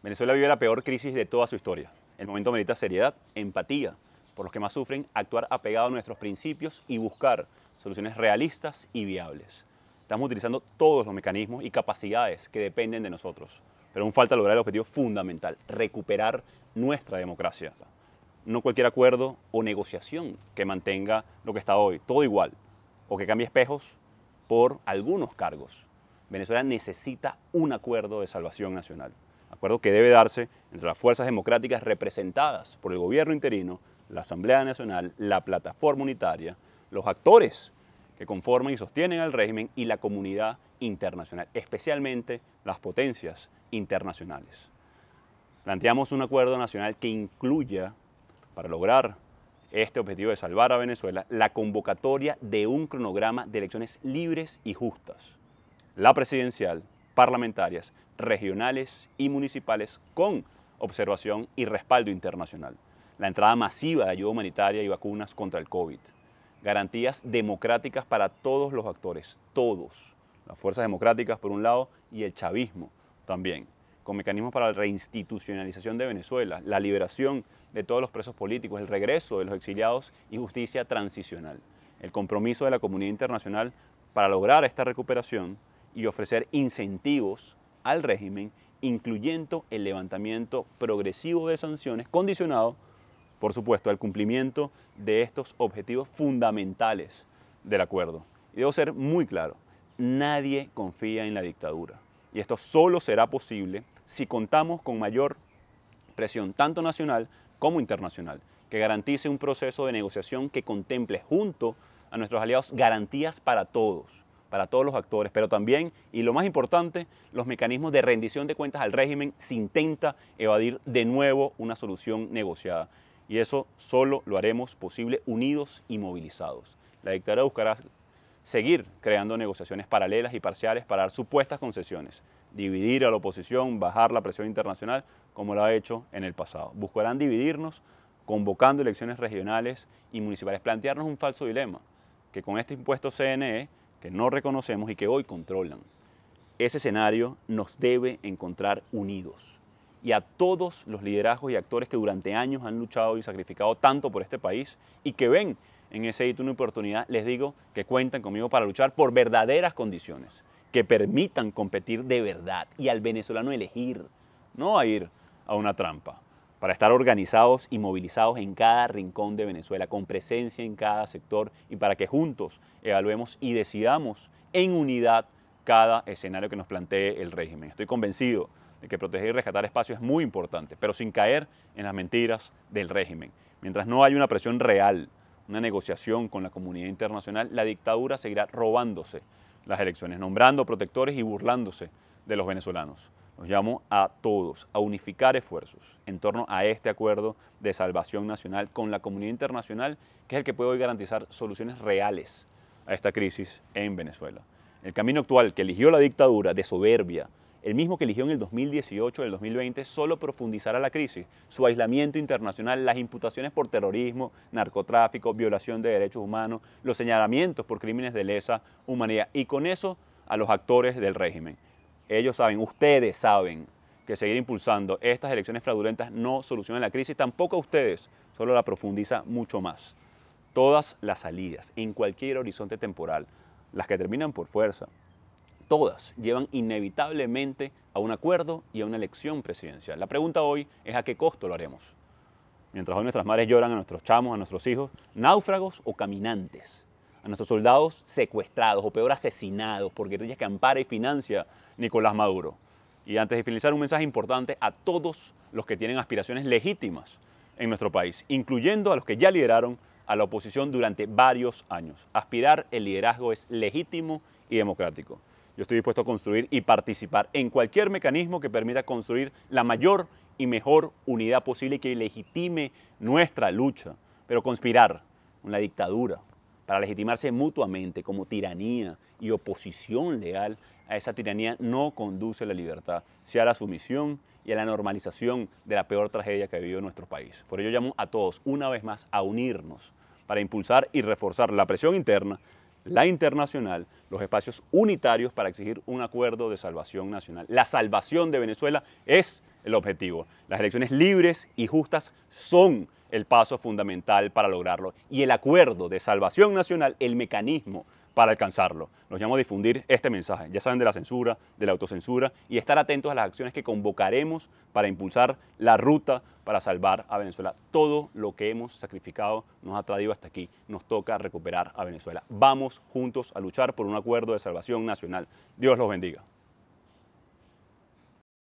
Venezuela vive la peor crisis de toda su historia. El momento merita seriedad, empatía por los que más sufren, actuar apegado a nuestros principios y buscar soluciones realistas y viables. Estamos utilizando todos los mecanismos y capacidades que dependen de nosotros, pero aún falta lograr el objetivo fundamental, recuperar nuestra democracia. No cualquier acuerdo o negociación que mantenga lo que está hoy, todo igual, o que cambie espejos por algunos cargos. Venezuela necesita un acuerdo de salvación nacional acuerdo que debe darse entre las fuerzas democráticas representadas por el gobierno interino, la Asamblea Nacional, la plataforma unitaria, los actores que conforman y sostienen al régimen y la comunidad internacional, especialmente las potencias internacionales. Planteamos un acuerdo nacional que incluya, para lograr este objetivo de salvar a Venezuela, la convocatoria de un cronograma de elecciones libres y justas, la presidencial, parlamentarias, regionales y municipales con observación y respaldo internacional. La entrada masiva de ayuda humanitaria y vacunas contra el COVID. Garantías democráticas para todos los actores, todos. Las fuerzas democráticas por un lado y el chavismo también. Con mecanismos para la reinstitucionalización de Venezuela, la liberación de todos los presos políticos, el regreso de los exiliados y justicia transicional. El compromiso de la comunidad internacional para lograr esta recuperación y ofrecer incentivos al régimen, incluyendo el levantamiento progresivo de sanciones, condicionado, por supuesto, al cumplimiento de estos objetivos fundamentales del acuerdo. Y debo ser muy claro, nadie confía en la dictadura. Y esto solo será posible si contamos con mayor presión, tanto nacional como internacional, que garantice un proceso de negociación que contemple junto a nuestros aliados garantías para todos, para todos los actores, pero también, y lo más importante, los mecanismos de rendición de cuentas al régimen si intenta evadir de nuevo una solución negociada. Y eso solo lo haremos posible unidos y movilizados. La dictadura buscará seguir creando negociaciones paralelas y parciales para dar supuestas concesiones, dividir a la oposición, bajar la presión internacional, como lo ha hecho en el pasado. Buscarán dividirnos convocando elecciones regionales y municipales, plantearnos un falso dilema, que con este impuesto CNE que no reconocemos y que hoy controlan. Ese escenario nos debe encontrar unidos. Y a todos los liderazgos y actores que durante años han luchado y sacrificado tanto por este país y que ven en ese hito una oportunidad, les digo que cuentan conmigo para luchar por verdaderas condiciones que permitan competir de verdad y al venezolano elegir, no a ir a una trampa, para estar organizados y movilizados en cada rincón de Venezuela, con presencia en cada sector y para que juntos evaluemos y decidamos en unidad cada escenario que nos plantee el régimen. Estoy convencido de que proteger y rescatar espacios es muy importante, pero sin caer en las mentiras del régimen. Mientras no haya una presión real, una negociación con la comunidad internacional, la dictadura seguirá robándose las elecciones, nombrando protectores y burlándose de los venezolanos. Los llamo a todos a unificar esfuerzos en torno a este acuerdo de salvación nacional con la comunidad internacional, que es el que puede hoy garantizar soluciones reales a esta crisis en Venezuela. El camino actual que eligió la dictadura de soberbia, el mismo que eligió en el 2018 y el 2020, solo profundizará la crisis, su aislamiento internacional, las imputaciones por terrorismo, narcotráfico, violación de derechos humanos, los señalamientos por crímenes de lesa humanidad y con eso a los actores del régimen. Ellos saben, ustedes saben que seguir impulsando estas elecciones fraudulentas no soluciona la crisis, tampoco a ustedes, solo la profundiza mucho más todas las salidas, en cualquier horizonte temporal, las que terminan por fuerza, todas llevan inevitablemente a un acuerdo y a una elección presidencial. La pregunta hoy es a qué costo lo haremos. Mientras hoy nuestras madres lloran a nuestros chamos, a nuestros hijos, náufragos o caminantes, a nuestros soldados secuestrados o peor asesinados por guerrillas que ampara y financia Nicolás Maduro. Y antes de finalizar, un mensaje importante a todos los que tienen aspiraciones legítimas en nuestro país, incluyendo a los que ya lideraron a la oposición durante varios años. Aspirar el liderazgo es legítimo y democrático. Yo estoy dispuesto a construir y participar en cualquier mecanismo que permita construir la mayor y mejor unidad posible y que legitime nuestra lucha. Pero conspirar con la dictadura para legitimarse mutuamente como tiranía y oposición leal a esa tiranía no conduce a la libertad, sea a la sumisión y a la normalización de la peor tragedia que ha vivido nuestro país. Por ello llamo a todos una vez más a unirnos para impulsar y reforzar la presión interna, la internacional, los espacios unitarios para exigir un acuerdo de salvación nacional. La salvación de Venezuela es el objetivo. Las elecciones libres y justas son el paso fundamental para lograrlo. Y el acuerdo de salvación nacional, el mecanismo para alcanzarlo. Nos llamo a difundir este mensaje. Ya saben de la censura, de la autocensura y estar atentos a las acciones que convocaremos para impulsar la ruta para salvar a Venezuela. Todo lo que hemos sacrificado nos ha traído hasta aquí. Nos toca recuperar a Venezuela. Vamos juntos a luchar por un acuerdo de salvación nacional. Dios los bendiga.